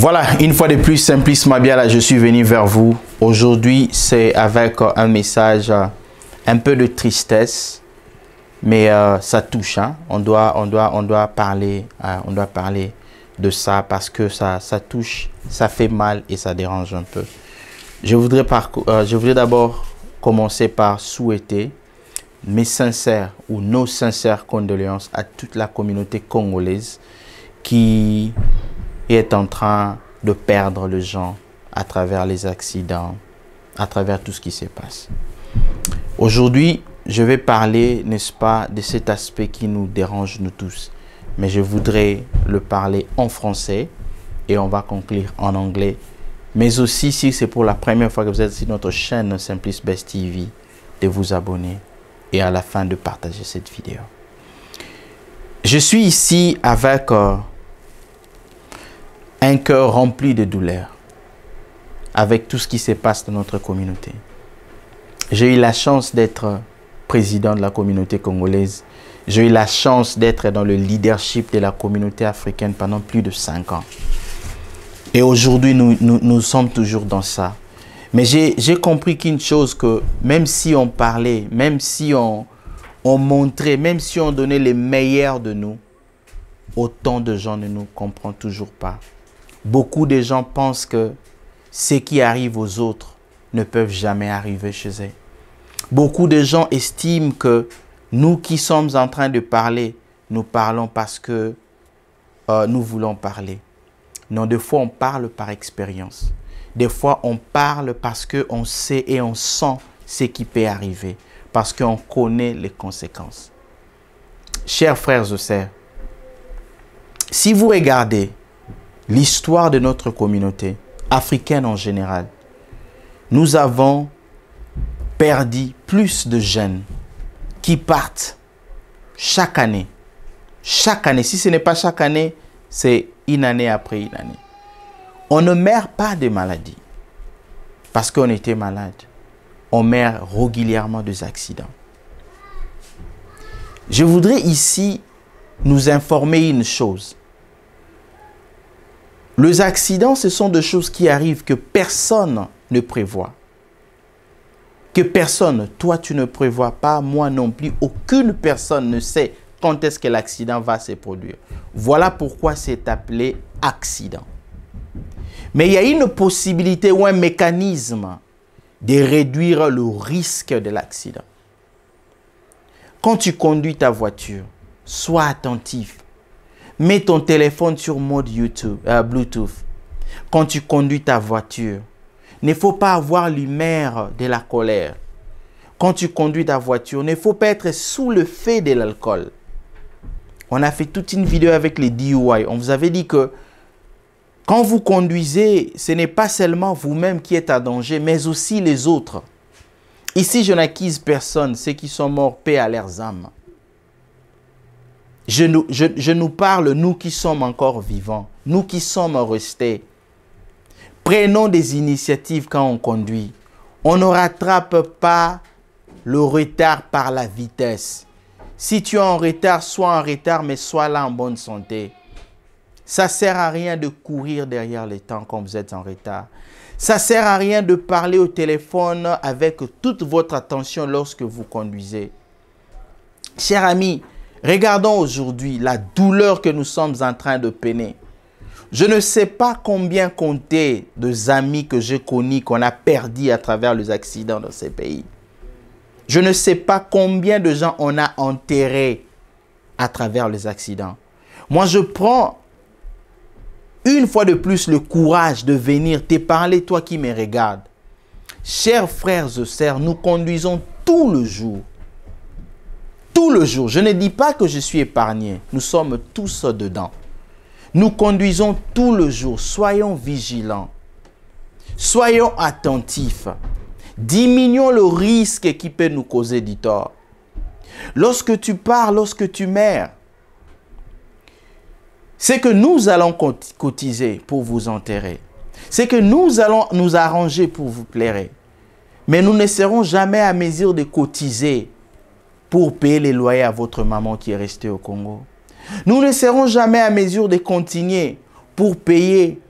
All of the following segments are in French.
Voilà, une fois de plus, Simplice Mabiala, je suis venu vers vous. Aujourd'hui, c'est avec euh, un message, euh, un peu de tristesse, mais euh, ça touche. Hein. On, doit, on, doit, on, doit parler, on doit parler de ça parce que ça, ça touche, ça fait mal et ça dérange un peu. Je voudrais, je voudrais d'abord commencer par souhaiter mes sincères ou nos sincères condoléances à toute la communauté congolaise qui est en train de perdre le gens à travers les accidents, à travers tout ce qui se passe. Aujourd'hui, je vais parler, n'est-ce pas, de cet aspect qui nous dérange nous tous. Mais je voudrais le parler en français et on va conclure en anglais. Mais aussi, si c'est pour la première fois que vous êtes sur notre chaîne Simplice Best TV, de vous abonner et à la fin de partager cette vidéo. Je suis ici avec euh, un cœur rempli de douleur avec tout ce qui se passe dans notre communauté. J'ai eu la chance d'être président de la communauté congolaise. J'ai eu la chance d'être dans le leadership de la communauté africaine pendant plus de cinq ans. Et aujourd'hui, nous, nous, sommes toujours dans ça. Mais j'ai compris qu'une chose, que même si on parlait, même si on, on montrait, même si on donnait les meilleurs de nous, autant de gens ne nous comprennent toujours pas. Beaucoup de gens pensent que ce qui arrive aux autres ne peuvent jamais arriver chez eux. Beaucoup de gens estiment que nous qui sommes en train de parler, nous parlons parce que euh, nous voulons parler. Non, des fois on parle par expérience. Des fois on parle parce qu'on sait et on sent ce qui peut arriver, parce qu'on connaît les conséquences. Chers frères et sœurs, si vous regardez l'histoire de notre communauté, africaine en général, nous avons perdu plus de jeunes qui partent chaque année. Chaque année, si ce n'est pas chaque année, c'est une année après une année. On ne meurt pas de maladies parce qu'on était malade. On meurt régulièrement des accidents. Je voudrais ici nous informer une chose. Les accidents, ce sont des choses qui arrivent que personne ne prévoit. Que personne, toi tu ne prévois pas, moi non plus, aucune personne ne sait quand est-ce que l'accident va se produire. Voilà pourquoi c'est appelé accident. Mais il y a une possibilité ou un mécanisme de réduire le risque de l'accident. Quand tu conduis ta voiture, sois attentif Mets ton téléphone sur mode YouTube, euh, Bluetooth quand tu conduis ta voiture. Ne faut pas avoir l'humeur de la colère. Quand tu conduis ta voiture, ne faut pas être sous le fait de l'alcool. On a fait toute une vidéo avec les DUI. On vous avait dit que quand vous conduisez, ce n'est pas seulement vous-même qui êtes à danger, mais aussi les autres. Ici, je n'acquise personne, ceux qui sont morts, paix à leurs âmes. Je nous, parle, nous qui sommes encore vivants, nous qui sommes restés. Prenons des initiatives quand on conduit. On ne rattrape pas le retard par la vitesse. Si tu es en retard, sois en retard, mais sois là en bonne santé. Ça sert à rien de courir derrière les temps quand vous êtes en retard. Ça sert à rien de parler au téléphone avec toute votre attention lorsque vous conduisez. Cher ami, Regardons aujourd'hui la douleur que nous sommes en train de peiner. Je ne sais pas combien compter de amis que j'ai connus qu'on a perdus à travers les accidents dans ces pays. Je ne sais pas combien de gens on a enterrés à travers les accidents. Moi, je prends une fois de plus le courage de venir te parler, toi qui me regardes. Chers frères et sœurs, nous conduisons tout le jour le jour. Je ne dis pas que je suis épargné. Nous sommes tous dedans. Nous conduisons tout le jour. Soyons vigilants. Soyons attentifs. Diminuons le risque qui peut nous causer du tort. Lorsque tu pars, lorsque tu mères, c'est que nous allons cotiser pour vous enterrer. C'est que nous allons nous arranger pour vous plaire. Mais nous ne serons jamais à mesure de cotiser pour payer les loyers à votre maman qui est restée au Congo. Nous ne serons jamais à mesure de continuer pour payer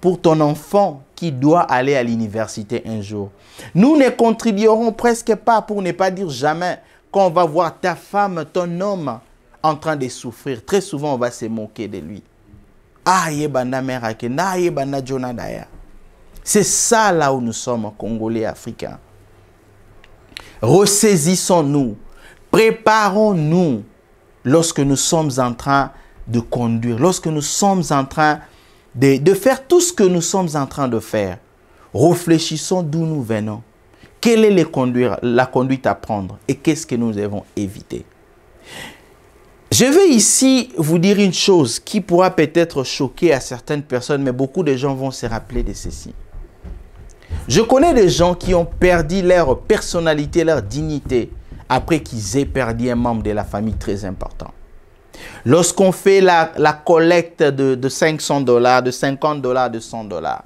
pour ton enfant qui doit aller à l'université un jour. Nous ne contribuerons presque pas, pour ne pas dire jamais, qu'on va voir ta femme, ton homme en train de souffrir. Très souvent, on va se moquer de lui. Ah, C'est ça là où nous sommes, Congolais, Africains. Ressaisissons-nous. Préparons-nous lorsque nous sommes en train de conduire, lorsque nous sommes en train de, faire tout ce que nous sommes en train de faire. Réfléchissons d'où nous venons. Quelle est la conduite à prendre et qu'est-ce que nous devons éviter Je vais ici vous dire une chose qui pourra peut-être choquer à certaines personnes, mais beaucoup de gens vont se rappeler de ceci. Je connais des gens qui ont perdu leur personnalité, leur dignité, après qu'ils aient perdu un membre de la famille très important. Lorsqu'on fait la, collecte de, 500 dollars, de 50 dollars, de 100 dollars,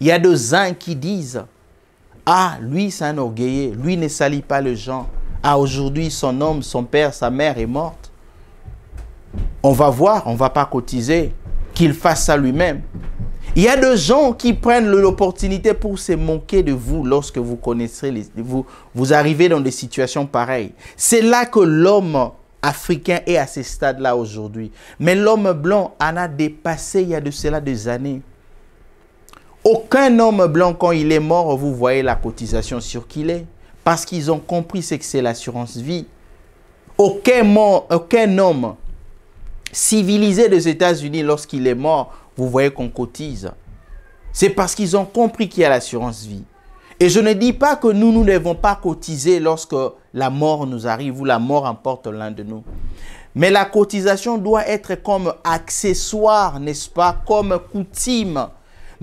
il y a des uns qui disent Ah, lui, c'est un orgueilleux, lui ne salit pas le gens. Ah, aujourd'hui, son homme, son père, sa mère est morte. On va voir, on ne va pas cotiser, qu'il fasse ça lui-même. Il y a des gens qui prennent l'opportunité pour se moquer de vous lorsque vous connaissez, vous, vous arrivez dans des situations pareilles. C'est là que l'homme africain est à ce stade-là aujourd'hui. Mais l'homme blanc en a dépassé il y a de cela des années. Aucun homme blanc, quand il est mort, vous voyez la cotisation sur qui est. Parce qu'ils ont compris ce que c'est l'assurance vie. Aucun, aucun homme civilisé des États-Unis, lorsqu'il est mort, vous voyez qu'on cotise. C'est parce qu'ils ont compris qu'il y a l'assurance vie. Et je ne dis pas que nous, nous ne devons pas cotiser lorsque la mort nous arrive ou la mort emporte l'un de nous. Mais la cotisation doit être comme accessoire, n'est-ce pas, comme coutume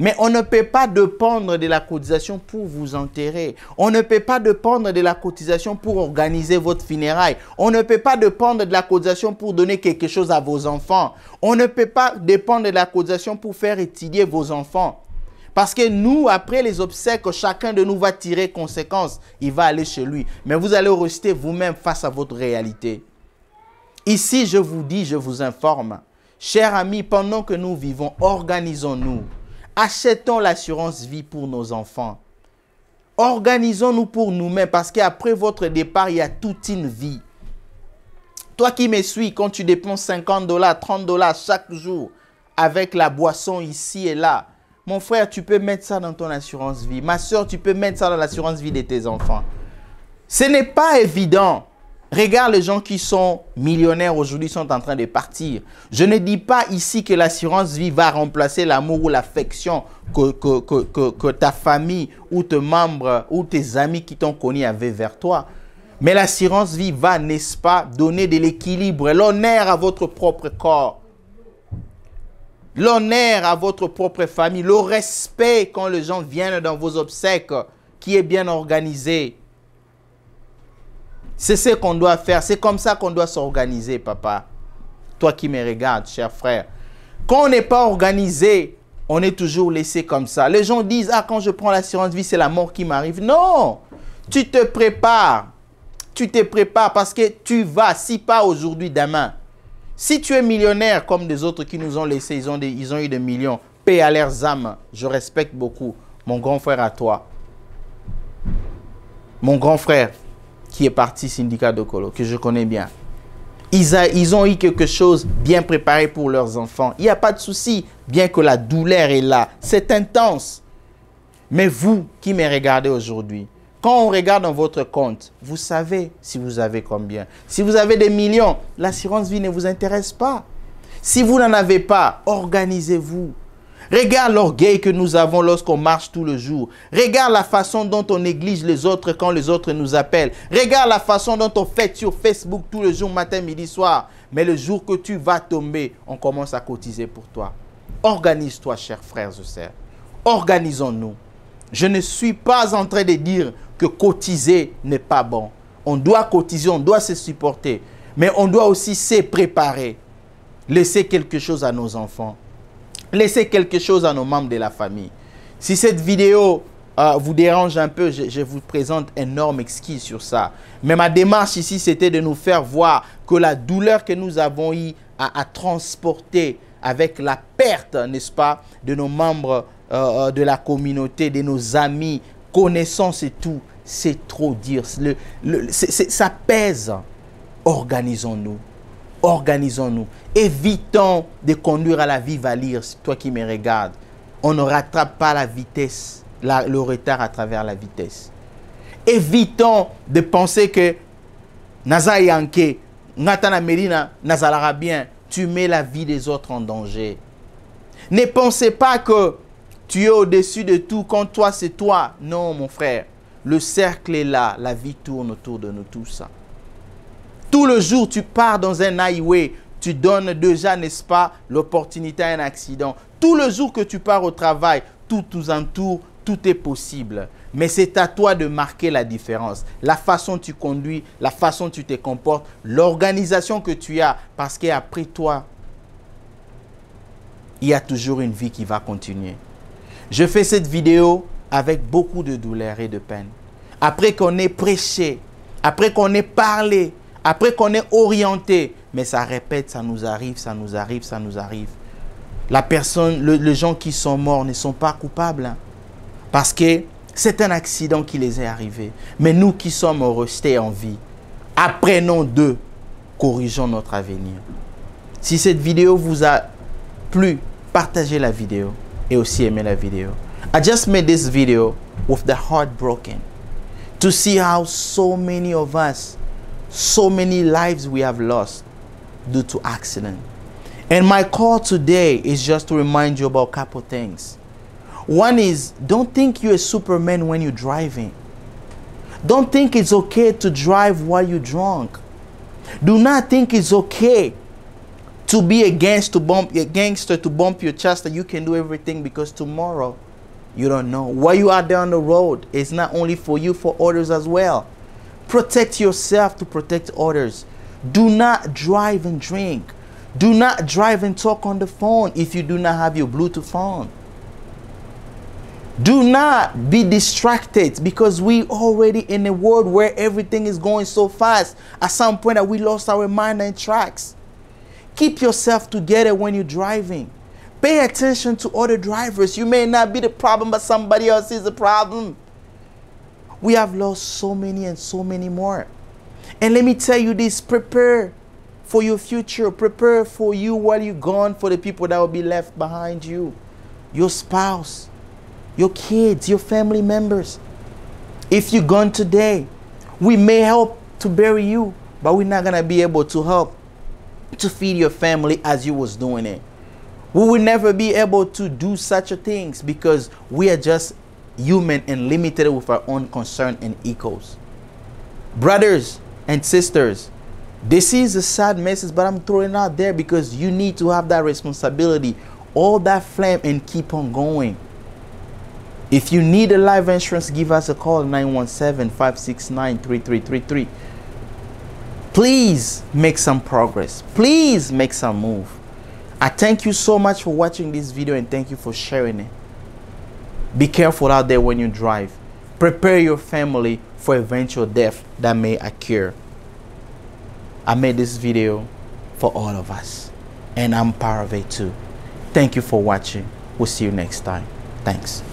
mais on ne peut pas dépendre de la cotisation pour vous enterrer. On ne peut pas dépendre de la cotisation pour organiser votre funéraille. On ne peut pas dépendre de la cotisation pour donner quelque chose à vos enfants. On ne peut pas dépendre de la cotisation pour faire étudier vos enfants. Parce que nous, après les obsèques, chacun de nous va tirer conséquence. Il va aller chez lui. Mais vous allez rester vous-même face à votre réalité. Ici, je vous dis, je vous informe. Chers amis, pendant que nous vivons, organisons-nous. Achetons l'assurance vie pour nos enfants. Organisons-nous pour nous-mêmes parce qu'après votre départ, il y a toute une vie. Toi qui me suis, quand tu dépenses 50 dollars, 30 dollars chaque jour avec la boisson ici et là, mon frère, tu peux mettre ça dans ton assurance vie. Ma soeur, tu peux mettre ça dans l'assurance vie de tes enfants. Ce n'est pas évident. Regarde les gens qui sont millionnaires aujourd'hui sont en train de partir. Je ne dis pas ici que l'assurance vie va remplacer l'amour ou l'affection que, que, ta famille ou tes membres ou tes amis qui t'ont connu avaient vers toi. Mais l'assurance vie va, n'est-ce pas, donner de l'équilibre, l'honneur à votre propre corps, l'honneur à votre propre famille, le respect quand les gens viennent dans vos obsèques, qui est bien organisé, c'est ce qu'on doit faire. C'est comme ça qu'on doit s'organiser, papa. Toi qui me regardes, cher frère. Quand on n'est pas organisé, on est toujours laissé comme ça. Les gens disent, ah, quand je prends l'assurance vie, c'est la mort qui m'arrive. Non, tu te prépares. Tu te prépares parce que tu vas, si pas aujourd'hui, demain. Si tu es millionnaire comme des autres qui nous ont laissés, ils ont, ils ont eu des millions. Paix à leurs âmes. Je respecte beaucoup mon grand frère à toi. Mon grand frère, qui est parti syndicat de colo, que je connais bien. Ils, ils ont eu quelque chose bien préparé pour leurs enfants. Il n'y a pas de souci, bien que la douleur est là. C'est intense. Mais vous qui me regardez aujourd'hui, quand on regarde dans votre compte, vous savez si vous avez combien. Si vous avez des millions, l'assurance vie ne vous intéresse pas. Si vous n'en avez pas, organisez-vous. Regarde l'orgueil que nous avons lorsqu'on marche tout le jour. Regarde la façon dont on néglige les autres quand les autres nous appellent. Regarde la façon dont on fait sur Facebook tout le jour, matin, midi, soir. Mais le jour que tu vas tomber, on commence à cotiser pour toi. Organise-toi, chers frères et sœurs. Organisons-nous. Je ne suis pas en train de dire que cotiser n'est pas bon. On doit cotiser, on doit se supporter. Mais on doit aussi se préparer. Laisser quelque chose à nos enfants laissez quelque chose à nos membres de la famille. Si cette vidéo euh, vous dérange un peu, je, vous présente un énorme exquise sur ça. Mais ma démarche ici, c'était de nous faire voir que la douleur que nous avons eue à, transporter avec la perte, n'est-ce pas, de nos membres euh, euh, de la communauté, de nos amis, connaissances et tout, c'est trop dire. ça pèse. Organisons-nous organisons-nous. Évitons de conduire à la vie valise, toi qui me regardes. On ne rattrape pas la vitesse, le retard à travers la vitesse. Évitons de penser que Naza Yankee Natana Melina, bien, tu mets la vie des autres en danger. Ne pensez pas que tu es au-dessus de tout quand toi c'est toi. Non, mon frère. Le cercle est là, la vie tourne autour de nous tous. Tout le jour, tu pars dans un highway, tu donnes déjà, n'est-ce pas, l'opportunité à un accident. Tout le jour que tu pars au travail, tout nous entoure, tout est possible. Mais c'est à toi de marquer la différence. La façon tu conduis, la façon tu te comportes, l'organisation que tu as, parce qu'après toi, il y a toujours une vie qui va continuer. Je fais cette vidéo avec beaucoup de douleur et de peine. Après qu'on ait prêché, après qu'on ait parlé, après qu'on est orienté, mais ça répète, ça nous arrive, ça nous arrive, ça nous arrive. La personne, les gens qui sont morts ne sont pas coupables. Hein. parce que c'est un accident qui les est arrivé. Mais nous qui sommes restés en vie, apprenons d'eux, corrigeons notre avenir. Si cette vidéo vous a plu, partagez la vidéo et aussi aimez la vidéo. I just made this video with the heart broken to see how so many of us so many lives we have lost due to accident. And my call today is just to remind you about a couple things. One is don't think you're a superman when you're driving. Don't think it's okay to drive while you're drunk. Do not think it's okay to be a gangster, to bump, a gangster to bump your chest that you can do everything because tomorrow you don't know. While you are there on the road it's not only for you, for others as well. Protect yourself to protect others. Do not drive and drink. Do not drive and talk on the phone if you do not have your Bluetooth phone. Do not be distracted because we already in a world where everything is going so fast at some point that we lost our mind and tracks. Keep yourself together when you're driving. Pay attention to other drivers. You may not be the problem, but somebody else is the problem we have lost so many and so many more. And let me tell you this prepare for your future, prepare for you while you're gone, for the people that will be left behind you your spouse, your kids, your family members. If you're gone today, we may help to bury you, but we're not going to be able to help to feed your family as you was doing it. We will never be able to do such a things because we are just human and limited with our own concern and egos. Brothers and sisters, this is a sad message, but I'm throwing out there because you need to have that responsibility, all that flame, and keep on going. If you need a life insurance, give us a call 917 569 3333. Please make some progress. Please make some move. I thank you so much for watching this video and thank you for sharing it. Be careful out there when you drive. Prepare your family for eventual death that may occur. I made this video for all of us, and I'm part of it too. Thank you for watching. We'll see you next time. Thanks.